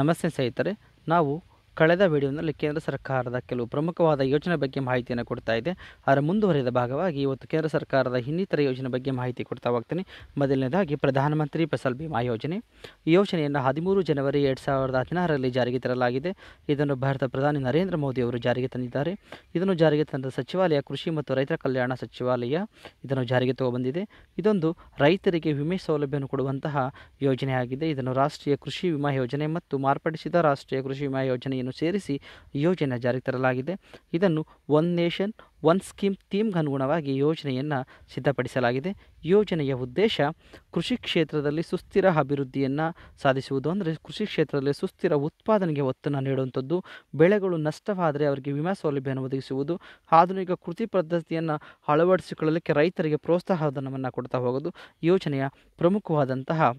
ನಮಸ್ತೆ ಸ್ನೇಹಿತರೆ ನಾವು ಕಳೆದ ವಿಡಿಯೋನಲ್ಲಿ ಕೇಂದ್ರ ಸರ್ಕಾರದ ಕೆಲವು ಪ್ರಮುಖವಾದ ಯೋಜನೆ ಬಗ್ಗೆ ಮಾಹಿತಿಯನ್ನು ಕೊಡ್ತಾ ಇದೆ ಅದರ ಮುಂದುವರಿದ ಭಾಗವಾಗಿ ಇವತ್ತು ಕೇಂದ್ರ ಸರ್ಕಾರದ ಇನ್ನಿತರ ಯೋಜನೆ ಬಗ್ಗೆ ಮಾಹಿತಿ ಕೊಡ್ತಾ ಹೋಗ್ತೀನಿ ಮೊದಲನೇದಾಗಿ ಪ್ರಧಾನಮಂತ್ರಿ ಫಸಲ್ ಬಿಮಾ ಯೋಜನೆ ಈ ಯೋಜನೆಯನ್ನು ಹದಿಮೂರು ಜನವರಿ ಎರಡು ಸಾವಿರದ ಹದಿನಾರರಲ್ಲಿ ಜಾರಿಗೆ ತರಲಾಗಿದೆ ಇದನ್ನು ಭಾರತ ಪ್ರಧಾನಿ ನರೇಂದ್ರ ಮೋದಿ ಅವರು ಜಾರಿಗೆ ತಂದಿದ್ದಾರೆ ಇದನ್ನು ಜಾರಿಗೆ ತಂದ ಸಚಿವಾಲಯ ಕೃಷಿ ಮತ್ತು ರೈತರ ಕಲ್ಯಾಣ ಸಚಿವಾಲಯ ಇದನ್ನು ಜಾರಿಗೆ ತಗೊಬಂದಿದೆ ಇದೊಂದು ರೈತರಿಗೆ ವಿಮೆ ಸೌಲಭ್ಯವನ್ನು ಕೊಡುವಂತಹ ಯೋಜನೆಯಾಗಿದೆ ಇದನ್ನು ರಾಷ್ಟ್ರೀಯ ಕೃಷಿ ವಿಮಾ ಯೋಜನೆ ಮತ್ತು ಮಾರ್ಪಡಿಸಿದ ರಾಷ್ಟ್ರೀಯ ಕೃಷಿ ವಿಮಾ ಯೋಜನೆ ಯೋಜನೆಯನ್ನು ಸೇರಿಸಿ ಯೋಜನೆ ಜಾರಿಗೆ ತರಲಾಗಿದೆ ಇದನ್ನು ಒನ್ ನೇಷನ್ ಒನ್ ಸ್ಕೀಮ್ ಥೀಮ್ಗೆ ಅನುಗುಣವಾಗಿ ಯೋಜನೆಯನ್ನು ಸಿದ್ಧಪಡಿಸಲಾಗಿದೆ ಯೋಜನೆಯ ಉದ್ದೇಶ ಕೃಷಿ ಕ್ಷೇತ್ರದಲ್ಲಿ ಸುಸ್ಥಿರ ಅಭಿವೃದ್ಧಿಯನ್ನು ಸಾಧಿಸುವುದು ಅಂದರೆ ಕೃಷಿ ಕ್ಷೇತ್ರದಲ್ಲಿ ಸುಸ್ಥಿರ ಉತ್ಪಾದನೆಗೆ ಒತ್ತನ್ನು ನೀಡುವಂಥದ್ದು ಬೆಳೆಗಳು ನಷ್ಟವಾದರೆ ಅವರಿಗೆ ವಿಮಾ ಸೌಲಭ್ಯವನ್ನು ಒದಗಿಸುವುದು ಆಧುನಿಕ ಕೃಷಿ ಪದ್ಧತಿಯನ್ನು ಅಳವಡಿಸಿಕೊಳ್ಳಲಿಕ್ಕೆ ರೈತರಿಗೆ ಪ್ರೋತ್ಸಾಹಧನವನ್ನು ಕೊಡ್ತಾ ಹೋಗೋದು ಯೋಜನೆಯ ಪ್ರಮುಖವಾದಂತಹ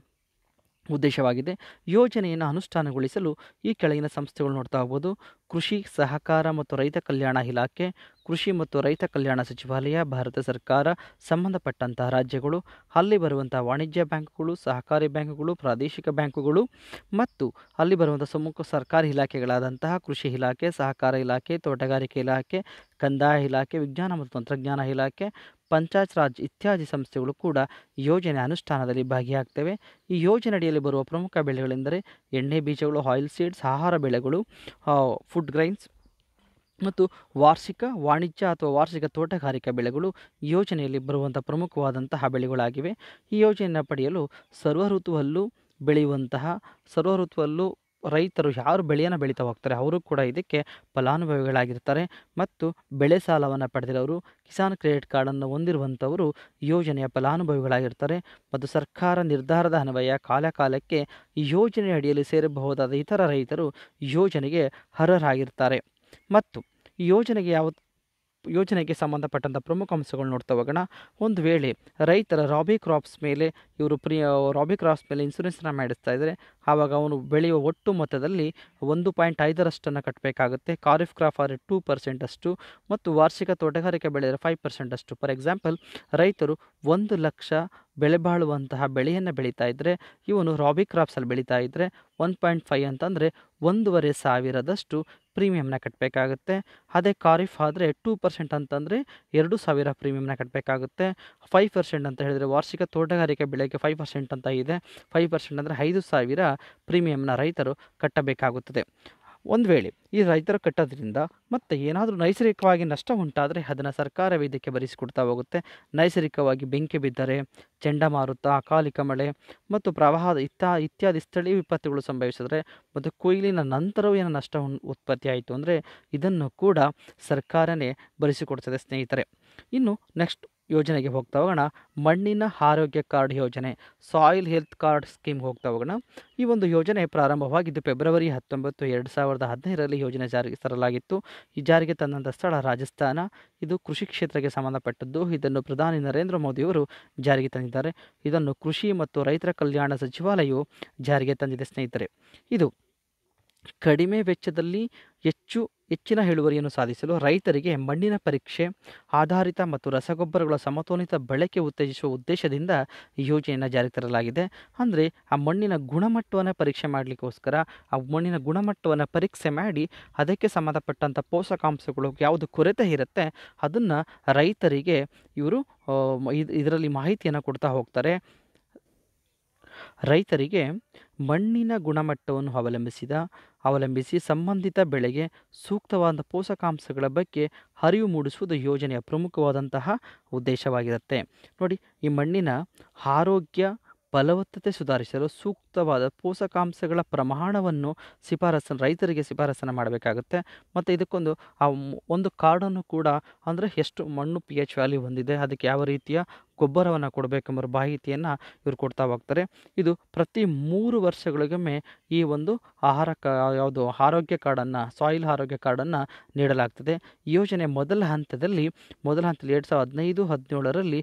ಉದ್ದೇಶವಾಗಿದೆ ಯೋಜನೆಯನ್ನು ಅನುಷ್ಠಾನಗೊಳಿಸಲು ಈ ಕೆಳಗಿನ ಸಂಸ್ಥೆಗಳು ನೋಡ್ತಾ ಹೋಗ್ಬೋದು ಕೃಷಿ ಸಹಕಾರ ಮತ್ತು ರೈತ ಕಲ್ಯಾಣ ಇಲಾಖೆ ಕೃಷಿ ಮತ್ತು ರೈತ ಕಲ್ಯಾಣ ಸಚಿವಾಲಯ ಭಾರತ ಸರ್ಕಾರ ಸಂಬಂಧಪಟ್ಟಂತಹ ರಾಜ್ಯಗಳು ಅಲ್ಲಿ ಬರುವಂಥ ವಾಣಿಜ್ಯ ಬ್ಯಾಂಕುಗಳು ಸಹಕಾರಿ ಬ್ಯಾಂಕುಗಳು ಪ್ರಾದೇಶಿಕ ಬ್ಯಾಂಕುಗಳು ಮತ್ತು ಅಲ್ಲಿ ಬರುವಂಥ ಸಮ್ಮುಖ ಸರ್ಕಾರಿ ಇಲಾಖೆಗಳಾದಂತಹ ಕೃಷಿ ಇಲಾಖೆ ಸಹಕಾರ ಇಲಾಖೆ ತೋಟಗಾರಿಕೆ ಇಲಾಖೆ ಕಂದಾಯ ಇಲಾಖೆ ವಿಜ್ಞಾನ ಮತ್ತು ತಂತ್ರಜ್ಞಾನ ಇಲಾಖೆ ಪಂಚಾಯತ್ ರಾಜ್ ಇತ್ಯಾದಿ ಸಂಸ್ಥೆಗಳು ಕೂಡ ಯೋಜನೆ ಅನುಷ್ಠಾನದಲ್ಲಿ ಭಾಗಿಯಾಗ್ತವೆ ಈ ಯೋಜನೆ ಅಡಿಯಲ್ಲಿ ಬರುವ ಪ್ರಮುಖ ಬೆಳೆಗಳೆಂದರೆ ಎಣ್ಣೆ ಬೀಜಗಳು ಆಯಿಲ್ ಸೀಡ್ಸ್ ಆಹಾರ ಬೆಳೆಗಳು ಫುಡ್ ಗ್ರೈನ್ಸ್ ಮತ್ತು ವಾರ್ಷಿಕ ವಾಣಿಜ್ಯ ಅಥವಾ ವಾರ್ಷಿಕ ತೋಟಗಾರಿಕಾ ಬೆಳೆಗಳು ಯೋಜನೆಯಲ್ಲಿ ಬರುವಂಥ ಪ್ರಮುಖವಾದಂತಹ ಬೆಳೆಗಳಾಗಿವೆ ಈ ಯೋಜನೆಯನ್ನು ಪಡೆಯಲು ಸರ್ವ ಋತುವಲ್ಲೂ ಬೆಳೆಯುವಂತಹ ಸರ್ವ ಋತುವಲ್ಲೂ ರೈತರು ಯಾರು ಬೆಳೆಯನ್ನು ಬೆಳೀತಾ ಹೋಗ್ತಾರೆ ಅವರು ಕೂಡ ಇದಕ್ಕೆ ಫಲಾನುಭವಿಗಳಾಗಿರ್ತಾರೆ ಮತ್ತು ಬೆಳೆ ಸಾಲವನ್ನು ಪಡೆದಿರೋರು ಕಿಸಾನ್ ಕ್ರೆಡಿಟ್ ಕಾರ್ಡನ್ನು ಹೊಂದಿರುವಂಥವರು ಯೋಜನೆಯ ಫಲಾನುಭವಿಗಳಾಗಿರ್ತಾರೆ ಮತ್ತು ಸರ್ಕಾರ ನಿರ್ಧಾರದ ಅನ್ವಯ ಕಾಲಕಾಲಕ್ಕೆ ಯೋಜನೆ ಅಡಿಯಲ್ಲಿ ಸೇರಬಹುದಾದ ಇತರ ರೈತರು ಯೋಜನೆಗೆ ಅರ್ಹರಾಗಿರ್ತಾರೆ ಮತ್ತು ಯೋಜನೆಗೆ ಯಾವ ಯೋಜನೆಗೆ ಸಂಬಂಧಪಟ್ಟಂಥ ಪ್ರಮುಖ ಅಂಶಗಳು ನೋಡ್ತಾ ಹೋಗೋಣ ಒಂದು ವೇಳೆ ರೈತರ ರಾಬಿ ಕ್ರಾಪ್ಸ್ ಮೇಲೆ ಇವರು ಪ್ರಿ ರಾಬಿ ಕ್ರಾಪ್ಸ್ ಮೇಲೆ ಇನ್ಸೂರೆನ್ಸ್ನ ಮಾಡಿಸ್ತಾ ಇದ್ದರೆ ಆವಾಗ ಅವನು ಬೆಳೆಯುವ ಒಟ್ಟು ಮೊತ್ತದಲ್ಲಿ ಒಂದು ಪಾಯಿಂಟ್ ಐದರಷ್ಟನ್ನು ಕಟ್ಟಬೇಕಾಗುತ್ತೆ ಕಾರಿಫ್ ಕ್ರಾಪ್ ಆದರೆ ಟೂ ಪರ್ಸೆಂಟಷ್ಟು ಮತ್ತು ವಾರ್ಷಿಕ ತೋಟಗಾರಿಕೆ ಬೆಳೆದರೆ ಫೈವ್ ಪರ್ಸೆಂಟಷ್ಟು ಫಾರ್ ಎಕ್ಸಾಂಪಲ್ ರೈತರು ಒಂದು ಲಕ್ಷ ಬೆಳೆ ಬಾಳುವಂತಹ ಬೆಳೆಯನ್ನು ಬೆಳೀತಾ ಇದ್ದರೆ ಇವನು ರಾಬಿ ಕ್ರಾಪ್ಸಲ್ಲಿ ಬೆಳೀತಾ ಇದ್ದರೆ ಒನ್ ಪಾಯಿಂಟ್ ಫೈವ್ ಅಂತಂದರೆ ಒಂದೂವರೆ ಸಾವಿರದಷ್ಟು ಪ್ರೀಮಿಯಂನ ಕಟ್ಟಬೇಕಾಗುತ್ತೆ ಅದೇ ಖಾರಿಫ್ ಆದರೆ ಟೂ ಪರ್ಸೆಂಟ್ ಅಂತಂದರೆ ಎರಡು ಸಾವಿರ ಪ್ರೀಮಿಯಮ್ನ ಕಟ್ಟಬೇಕಾಗುತ್ತೆ ಫೈವ್ ಪರ್ಸೆಂಟ್ ಅಂತ ಹೇಳಿದರೆ ವಾರ್ಷಿಕ ತೋಟಗಾರಿಕೆ ಬೆಳೆಗೆ ಫೈವ್ ಪರ್ಸೆಂಟ್ ಅಂತ ಇದೆ ಫೈವ್ ಪರ್ಸೆಂಟ್ ಅಂದರೆ ಐದು ಸಾವಿರ ಪ್ರೀಮಿಯಮ್ನ ರೈತರು ಕಟ್ಟಬೇಕಾಗುತ್ತದೆ ಒಂದು ವೇಳೆ ಈ ರೈತರು ಕಟ್ಟೋದ್ರಿಂದ ಮತ್ತೆ ಏನಾದರೂ ನೈಸರ್ಗಿಕವಾಗಿ ನಷ್ಟ ಉಂಟಾದರೆ ಅದನ್ನು ಸರ್ಕಾರ ಇದಕ್ಕೆ ಭರಿಸಿಕೊಡ್ತಾ ಹೋಗುತ್ತೆ ನೈಸರ್ಗಿಕವಾಗಿ ಬೆಂಕಿ ಬಿದ್ದರೆ ಚಂಡಮಾರುತ ಅಕಾಲಿಕ ಮಳೆ ಮತ್ತು ಪ್ರವಾಹ ಇತ್ಯಾ ಇತ್ಯಾದಿ ಸ್ಥಳೀಯ ವಿಪತ್ತುಗಳು ಸಂಭವಿಸಿದರೆ ಮತ್ತು ಕೊಯ್ಲಿನ ನಂತರವೂ ಏನೋ ನಷ್ಟ ಉತ್ಪತ್ತಿ ಆಯಿತು ಅಂದರೆ ಇದನ್ನು ಕೂಡ ಸರ್ಕಾರನೇ ಭರಿಸಿಕೊಡ್ತದೆ ಸ್ನೇಹಿತರೆ ಇನ್ನು ನೆಕ್ಸ್ಟ್ ಯೋಜನೆಗೆ ಹೋಗ್ತಾ ಹೋಗೋಣ ಮಣ್ಣಿನ ಆರೋಗ್ಯ ಕಾರ್ಡ್ ಯೋಜನೆ ಸಾಯಿಲ್ ಹೆಲ್ತ್ ಕಾರ್ಡ್ ಸ್ಕೀಮ್ ಹೋಗ್ತಾ ಹೋಗೋಣ ಈ ಒಂದು ಯೋಜನೆ ಪ್ರಾರಂಭವಾಗಿದ್ದು ಫೆಬ್ರವರಿ ಹತ್ತೊಂಬತ್ತು ಎರಡು ಸಾವಿರದ ಹದಿನೈದರಲ್ಲಿ ಯೋಜನೆ ಜಾರಿಗೆ ತರಲಾಗಿತ್ತು ಈ ಜಾರಿಗೆ ತಂದಂಥ ಸ್ಥಳ ರಾಜಸ್ಥಾನ ಇದು ಕೃಷಿ ಕ್ಷೇತ್ರಕ್ಕೆ ಸಂಬಂಧಪಟ್ಟದ್ದು ಇದನ್ನು ಪ್ರಧಾನಿ ನರೇಂದ್ರ ಮೋದಿಯವರು ಜಾರಿಗೆ ತಂದಿದ್ದಾರೆ ಇದನ್ನು ಕೃಷಿ ಮತ್ತು ರೈತರ ಕಲ್ಯಾಣ ಸಚಿವಾಲಯವು ಜಾರಿಗೆ ತಂದಿದೆ ಸ್ನೇಹಿತರೆ ಇದು ಕಡಿಮೆ ವೆಚ್ಚದಲ್ಲಿ ಹೆಚ್ಚು ಹೆಚ್ಚಿನ ಇಳುವರಿಯನ್ನು ಸಾಧಿಸಲು ರೈತರಿಗೆ ಮಣ್ಣಿನ ಪರೀಕ್ಷೆ ಆಧಾರಿತ ಮತ್ತು ರಸಗೊಬ್ಬರಗಳ ಸಮತೋಲಿತ ಬಳಕೆ ಉತ್ತೇಜಿಸುವ ಉದ್ದೇಶದಿಂದ ಈ ಯೋಜನೆಯನ್ನು ಜಾರಿ ತರಲಾಗಿದೆ ಅಂದರೆ ಆ ಮಣ್ಣಿನ ಗುಣಮಟ್ಟವನ್ನು ಪರೀಕ್ಷೆ ಮಾಡಲಿಕ್ಕೋಸ್ಕರ ಆ ಮಣ್ಣಿನ ಗುಣಮಟ್ಟವನ್ನು ಪರೀಕ್ಷೆ ಮಾಡಿ ಅದಕ್ಕೆ ಸಂಬಂಧಪಟ್ಟಂಥ ಪೋಷಕಾಂಶಗಳು ಯಾವುದು ಕೊರತೆ ಇರುತ್ತೆ ಅದನ್ನು ರೈತರಿಗೆ ಇವರು ಇದರಲ್ಲಿ ಮಾಹಿತಿಯನ್ನು ಕೊಡ್ತಾ ಹೋಗ್ತಾರೆ ರೈತರಿಗೆ ಮಣ್ಣಿನ ಗುಣಮಟ್ಟವನ್ನು ಅವಲಂಬಿಸಿದ ಅವಲಂಬಿಸಿ ಸಂಬಂಧಿತ ಬೆಳೆಗೆ ಸೂಕ್ತವಾದ ಪೋಷಕಾಂಶಗಳ ಬಗ್ಗೆ ಅರಿವು ಮೂಡಿಸುವುದು ಯೋಜನೆಯ ಪ್ರಮುಖವಾದಂತಹ ಉದ್ದೇಶವಾಗಿರುತ್ತೆ ನೋಡಿ ಈ ಮಣ್ಣಿನ ಆರೋಗ್ಯ ಫಲವತ್ತತೆ ಸುಧಾರಿಸಲು ಸೂಕ್ತವಾದ ಪೋಷಕಾಂಶಗಳ ಪ್ರಮಾಣವನ್ನು ಶಿಫಾರಸನ್ನು ರೈತರಿಗೆ ಶಿಫಾರಸನ್ನು ಮಾಡಬೇಕಾಗುತ್ತೆ ಮತ್ತು ಇದಕ್ಕೊಂದು ಆ ಒಂದು ಕಾರ್ಡನ್ನು ಕೂಡ ಅಂದರೆ ಎಷ್ಟು ಮಣ್ಣು ಪಿ ಎಚ್ ವ್ಯಾಲ್ಯೂ ಹೊಂದಿದೆ ಅದಕ್ಕೆ ಯಾವ ರೀತಿಯ ಗೊಬ್ಬರವನ್ನು ಕೊಡಬೇಕೆಂಬ ಮಾಹಿತಿಯನ್ನು ಇವರು ಕೊಡ್ತಾ ಹೋಗ್ತಾರೆ ಇದು ಪ್ರತಿ ಮೂರು ವರ್ಷಗಳಿಗೊಮ್ಮೆ ಈ ಒಂದು ಆಹಾರ ಕ ಯಾವುದು ಆರೋಗ್ಯ ಕಾರ್ಡನ್ನು ಸಾಯಿಲ್ ಆರೋಗ್ಯ ಕಾರ್ಡನ್ನು ನೀಡಲಾಗ್ತದೆ ಯೋಜನೆ ಮೊದಲ ಹಂತದಲ್ಲಿ ಮೊದಲ ಹಂತದಲ್ಲಿ ಎರಡು ಸಾವಿರದ ಹದಿನೈದು ಹದಿನೇಳರಲ್ಲಿ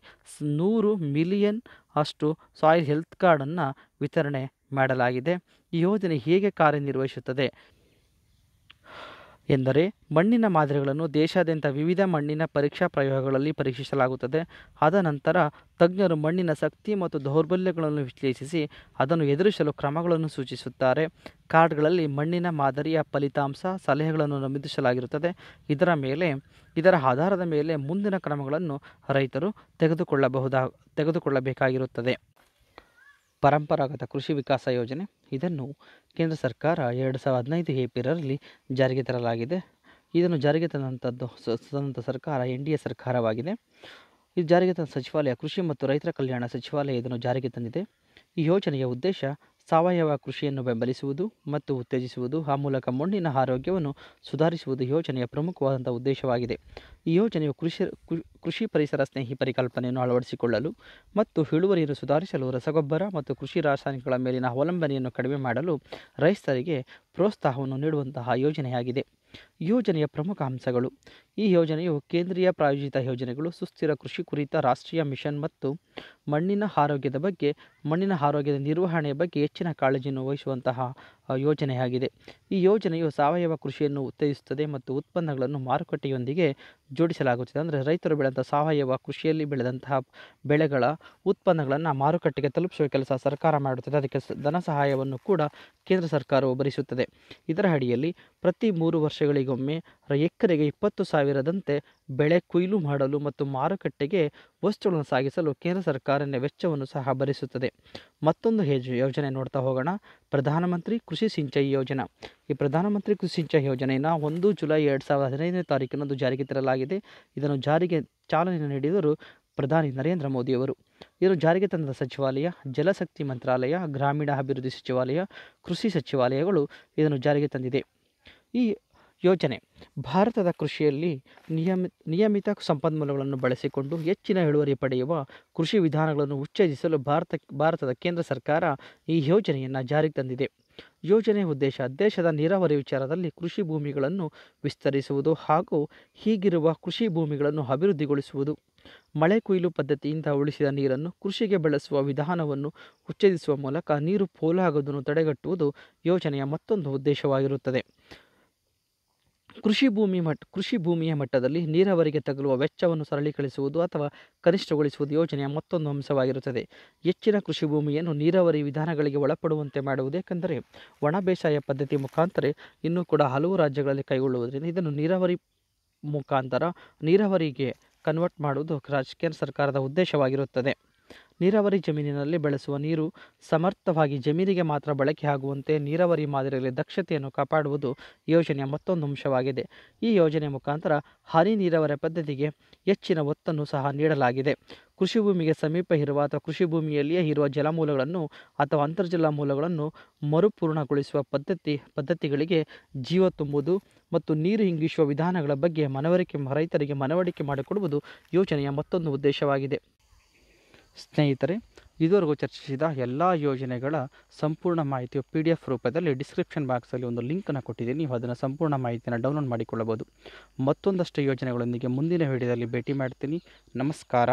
ನೂರು ಮಿಲಿಯನ್ ಅಷ್ಟು ಸಾಯಿಲ್ ಹೆಲ್ತ್ ಕಾರ್ಡನ್ನು ವಿತರಣೆ ಮಾಡಲಾಗಿದೆ ಈ ಯೋಜನೆ ಹೇಗೆ ಕಾರ್ಯನಿರ್ವಹಿಸುತ್ತದೆ ಎಂದರೆ ಮಣ್ಣಿನ ಮಾದರಿಗಳನ್ನು ದೇಶಾದ್ಯಂತ ವಿವಿಧ ಮಣ್ಣಿನ ಪರೀಕ್ಷಾ ಪ್ರಯೋಗಗಳಲ್ಲಿ ಪರೀಕ್ಷಿಸಲಾಗುತ್ತದೆ ಆದ ನಂತರ ತಜ್ಞರು ಮಣ್ಣಿನ ಶಕ್ತಿ ಮತ್ತು ದೌರ್ಬಲ್ಯಗಳನ್ನು ವಿಶ್ಲೇಷಿಸಿ ಅದನ್ನು ಎದುರಿಸಲು ಕ್ರಮಗಳನ್ನು ಸೂಚಿಸುತ್ತಾರೆ ಕಾರ್ಡ್ಗಳಲ್ಲಿ ಮಣ್ಣಿನ ಮಾದರಿಯ ಫಲಿತಾಂಶ ಸಲಹೆಗಳನ್ನು ನಮೂದಿಸಲಾಗಿರುತ್ತದೆ ಇದರ ಮೇಲೆ ಇದರ ಆಧಾರದ ಮೇಲೆ ಮುಂದಿನ ಕ್ರಮಗಳನ್ನು ರೈತರು ತೆಗೆದುಕೊಳ್ಳಬಹುದಾ ತೆಗೆದುಕೊಳ್ಳಬೇಕಾಗಿರುತ್ತದೆ ಪರಂಪರಾಗತ ಕೃಷಿ ವಿಕಾಸ ಯೋಜನೆ ಇದನ್ನು ಕೇಂದ್ರ ಸರ್ಕಾರ ಎರಡು ಸಾವಿರದ ಹದಿನೈದು ಏಪ್ರಿಲಲ್ಲಿ ಜಾರಿಗೆ ತರಲಾಗಿದೆ ಇದನ್ನು ಜಾರಿಗೆ ತಂದಂಥದ್ದು ತಂದಂಥ ಸರ್ಕಾರ ಎನ್ ಡಿ ಎ ಸರ್ಕಾರವಾಗಿದೆ ಇದು ಜಾರಿಗೆ ತಂದ ಸಚಿವಾಲಯ ಕೃಷಿ ಮತ್ತು ರೈತರ ಕಲ್ಯಾಣ ಸಚಿವಾಲಯ ಇದನ್ನು ಜಾರಿಗೆ ತಂದಿದೆ ಈ ಯೋಜನೆಯ ಉದ್ದೇಶ ಸಾವಯವ ಕೃಷಿಯನ್ನು ಬೆಂಬಲಿಸುವುದು ಮತ್ತು ಉತ್ತೇಜಿಸುವುದು ಆ ಮೂಲಕ ಮಣ್ಣಿನ ಆರೋಗ್ಯವನ್ನು ಸುಧಾರಿಸುವುದು ಯೋಜನೆಯ ಪ್ರಮುಖವಾದಂಥ ಉದ್ದೇಶವಾಗಿದೆ ಈ ಯೋಜನೆಯು ಕೃಷಿ ಕೃಷಿ ಪರಿಸರ ಸ್ನೇಹಿ ಪರಿಕಲ್ಪನೆಯನ್ನು ಅಳವಡಿಸಿಕೊಳ್ಳಲು ಮತ್ತು ಇಳುವರಿಯನ್ನು ಸುಧಾರಿಸಲು ರಸಗೊಬ್ಬರ ಮತ್ತು ಕೃಷಿ ರಾಸಾಯನಿಕಗಳ ಮೇಲಿನ ಅವಲಂಬನೆಯನ್ನು ಕಡಿಮೆ ಮಾಡಲು ರೈತರಿಗೆ ಪ್ರೋತ್ಸಾಹವನ್ನು ನೀಡುವಂತಹ ಯೋಜನೆಯಾಗಿದೆ ಯೋಜನೆಯ ಪ್ರಮುಖ ಅಂಶಗಳು ಈ ಯೋಜನೆಯು ಕೇಂದ್ರೀಯ ಪ್ರಾಯೋಜಿತ ಯೋಜನೆಗಳು ಸುಸ್ಥಿರ ಕೃಷಿ ಕುರಿತ ರಾಷ್ಟ್ರೀಯ ಮಿಷನ್ ಮತ್ತು ಮಣ್ಣಿನ ಆರೋಗ್ಯದ ಬಗ್ಗೆ ಮಣ್ಣಿನ ಆರೋಗ್ಯದ ನಿರ್ವಹಣೆಯ ಬಗ್ಗೆ ಹೆಚ್ಚಿನ ಕಾಳಜಿಯನ್ನು ವಹಿಸುವಂತಹ ಯೋಜನೆಯಾಗಿದೆ ಈ ಯೋಜನೆಯು ಸಾವಯವ ಕೃಷಿಯನ್ನು ಉತ್ತೇಜಿಸುತ್ತದೆ ಮತ್ತು ಉತ್ಪನ್ನಗಳನ್ನು ಮಾರುಕಟ್ಟೆಯೊಂದಿಗೆ ಜೋಡಿಸಲಾಗುತ್ತದೆ ಅಂದರೆ ರೈತರು ಬೆಳೆದಂಥ ಸಾವಯವ ಕೃಷಿಯಲ್ಲಿ ಬೆಳೆದಂತಹ ಬೆಳೆಗಳ ಉತ್ಪನ್ನಗಳನ್ನು ಮಾರುಕಟ್ಟೆಗೆ ತಲುಪಿಸುವ ಕೆಲಸ ಸರ್ಕಾರ ಮಾಡುತ್ತದೆ ಅದಕ್ಕೆ ಧನ ಸಹಾಯವನ್ನು ಕೂಡ ಕೇಂದ್ರ ಸರ್ಕಾರವು ಭರಿಸುತ್ತದೆ ಇದರ ಅಡಿಯಲ್ಲಿ ಪ್ರತಿ ಮೂರು ವರ್ಷಗಳಿಗೊಮ್ಮೆ ಎಕರೆಗೆ ಇಪ್ಪತ್ತು ಸಾವಿರದಂತೆ ಬೆಳೆ ಕೊಯ್ಲು ಮಾಡಲು ಮತ್ತು ಮಾರುಕಟ್ಟೆಗೆ ವಸ್ತುಗಳನ್ನು ಸಾಗಿಸಲು ಕೇಂದ್ರ ಸರ್ಕಾರ ವೆಚ್ಚವನ್ನು ಸಹ ಭರಿಸುತ್ತದೆ ಮತ್ತೊಂದು ಹೆಜ್ ಯೋಜನೆ ನೋಡ್ತಾ ಹೋಗೋಣ ಪ್ರಧಾನಮಂತ್ರಿ ಕೃಷಿ ಸಿಂಚಾಯಿ ಯೋಜನಾ ಈ ಪ್ರಧಾನಮಂತ್ರಿ ಕೃಷಿ ಸಿಂಚಾಯಿ ಯೋಜನೆಯನ್ನು ಒಂದು ಜುಲೈ ಎರಡು ಸಾವಿರದ ಹದಿನೈದನೇ ತಾರೀಕಿನಂದು ಜಾರಿಗೆ ತರಲಾಗಿದೆ ಇದನ್ನು ಜಾರಿಗೆ ಚಾಲನೆ ನೀಡಿದರು ಪ್ರಧಾನಿ ನರೇಂದ್ರ ಮೋದಿಯವರು ಇದನ್ನು ಜಾರಿಗೆ ತಂದ ಸಚಿವಾಲಯ ಜಲಶಕ್ತಿ ಮಂತ್ರಾಲಯ ಗ್ರಾಮೀಣ ಅಭಿವೃದ್ಧಿ ಸಚಿವಾಲಯ ಕೃಷಿ ಸಚಿವಾಲಯಗಳು ಇದನ್ನು ಜಾರಿಗೆ ತಂದಿದೆ ಈ ಯೋಜನೆ ಭಾರತದ ಕೃಷಿಯಲ್ಲಿ ನಿಯಮಿತ ನಿಯಮಿತ ಸಂಪನ್ಮೂಲಗಳನ್ನು ಬಳಸಿಕೊಂಡು ಹೆಚ್ಚಿನ ಇಳುವರಿ ಪಡೆಯುವ ಕೃಷಿ ವಿಧಾನಗಳನ್ನು ಉತ್ತೇಜಿಸಲು ಭಾರತ ಭಾರತದ ಕೇಂದ್ರ ಸರ್ಕಾರ ಈ ಯೋಜನೆಯನ್ನು ಜಾರಿಗೆ ತಂದಿದೆ ಯೋಜನೆ ಉದ್ದೇಶ ದೇಶದ ನೀರಾವರಿ ವಿಚಾರದಲ್ಲಿ ಕೃಷಿ ಭೂಮಿಗಳನ್ನು ವಿಸ್ತರಿಸುವುದು ಹಾಗೂ ಹೀಗಿರುವ ಕೃಷಿ ಭೂಮಿಗಳನ್ನು ಅಭಿವೃದ್ಧಿಗೊಳಿಸುವುದು ಮಳೆ ಕೊಯ್ಲು ಪದ್ಧತಿಯಿಂದ ಉಳಿಸಿದ ನೀರನ್ನು ಕೃಷಿಗೆ ಬಳಸುವ ವಿಧಾನವನ್ನು ಉಚ್ಛೇದಿಸುವ ಮೂಲಕ ನೀರು ಪೋಲಾಗುವುದನ್ನು ತಡೆಗಟ್ಟುವುದು ಯೋಜನೆಯ ಮತ್ತೊಂದು ಉದ್ದೇಶವಾಗಿರುತ್ತದೆ ಕೃಷಿ ಭೂಮಿ ಮಟ್ಟ ಕೃಷಿ ಭೂಮಿಯ ಮಟ್ಟದಲ್ಲಿ ನೀರಾವರಿಗೆ ತಗಲುವ ವೆಚ್ಚವನ್ನು ಸರಳೀಕರಿಸುವುದು ಅಥವಾ ಕನಿಷ್ಠಗೊಳಿಸುವುದು ಯೋಜನೆಯ ಮತ್ತೊಂದು ಅಂಶವಾಗಿರುತ್ತದೆ ಹೆಚ್ಚಿನ ಕೃಷಿ ಭೂಮಿಯನ್ನು ನೀರಾವರಿ ವಿಧಾನಗಳಿಗೆ ಒಳಪಡುವಂತೆ ಮಾಡುವುದು ಏಕೆಂದರೆ ಒಣ ಬೇಸಾಯ ಪದ್ಧತಿ ಮುಖಾಂತರ ಇನ್ನೂ ಕೂಡ ಹಲವು ರಾಜ್ಯಗಳಲ್ಲಿ ಕೈಗೊಳ್ಳುವುದರಿಂದ ಇದನ್ನು ನೀರಾವರಿ ಮುಖಾಂತರ ನೀರಾವರಿಗೆ ಕನ್ವರ್ಟ್ ಮಾಡುವುದು ಕೇಂದ್ರ ಸರ್ಕಾರದ ಉದ್ದೇಶವಾಗಿರುತ್ತದೆ ನೀರಾವರಿ ಜಮೀನಿನಲ್ಲಿ ಬೆಳೆಸುವ ನೀರು ಸಮರ್ಥವಾಗಿ ಜಮೀನಿಗೆ ಮಾತ್ರ ಬಳಕೆಯಾಗುವಂತೆ ನೀರಾವರಿ ಮಾದರಿಯಲ್ಲಿ ದಕ್ಷತೆಯನ್ನು ಕಾಪಾಡುವುದು ಯೋಜನೆಯ ಮತ್ತೊಂದು ಅಂಶವಾಗಿದೆ ಈ ಯೋಜನೆ ಮುಖಾಂತರ ಹನಿ ನೀರಾವರಿ ಪದ್ಧತಿಗೆ ಹೆಚ್ಚಿನ ಒತ್ತನ್ನು ಸಹ ನೀಡಲಾಗಿದೆ ಕೃಷಿ ಭೂಮಿಗೆ ಸಮೀಪ ಇರುವ ಅಥವಾ ಕೃಷಿ ಭೂಮಿಯಲ್ಲಿಯೇ ಇರುವ ಜಲಮೂಲಗಳನ್ನು ಅಥವಾ ಅಂತರ್ಜಲ ಮೂಲಗಳನ್ನು ಮರುಪೂರ್ಣಗೊಳಿಸುವ ಪದ್ಧತಿ ಪದ್ಧತಿಗಳಿಗೆ ಜೀವ ತುಂಬುವುದು ಮತ್ತು ನೀರು ಹಿಂಗಿಸುವ ವಿಧಾನಗಳ ಬಗ್ಗೆ ಮನವರಿಕೆ ರೈತರಿಗೆ ಮನವರಿಕೆ ಮಾಡಿಕೊಡುವುದು ಯೋಜನೆಯ ಮತ್ತೊಂದು ಉದ್ದೇಶವಾಗಿದೆ ಸ್ನೇಹಿತರೆ ಇದುವರೆಗೂ ಚರ್ಚಿಸಿದ ಎಲ್ಲ ಯೋಜನೆಗಳ ಸಂಪೂರ್ಣ ಮಾಹಿತಿಯು ಪಿ ಡಿ ಎಫ್ ರೂಪದಲ್ಲಿ ಡಿಸ್ಕ್ರಿಪ್ಷನ್ ಬಾಕ್ಸಲ್ಲಿ ಒಂದು ಲಿಂಕನ್ನು ಕೊಟ್ಟಿದ್ದೀನಿ ನೀವು ಅದನ್ನು ಸಂಪೂರ್ಣ ಮಾಹಿತಿಯನ್ನು ಡೌನ್ಲೋಡ್ ಮಾಡಿಕೊಳ್ಳಬಹುದು ಮತ್ತೊಂದಷ್ಟು ಯೋಜನೆಗಳೊಂದಿಗೆ ಮುಂದಿನ ವಿಡಿಯೋದಲ್ಲಿ ಭೇಟಿ ಮಾಡ್ತೀನಿ ನಮಸ್ಕಾರ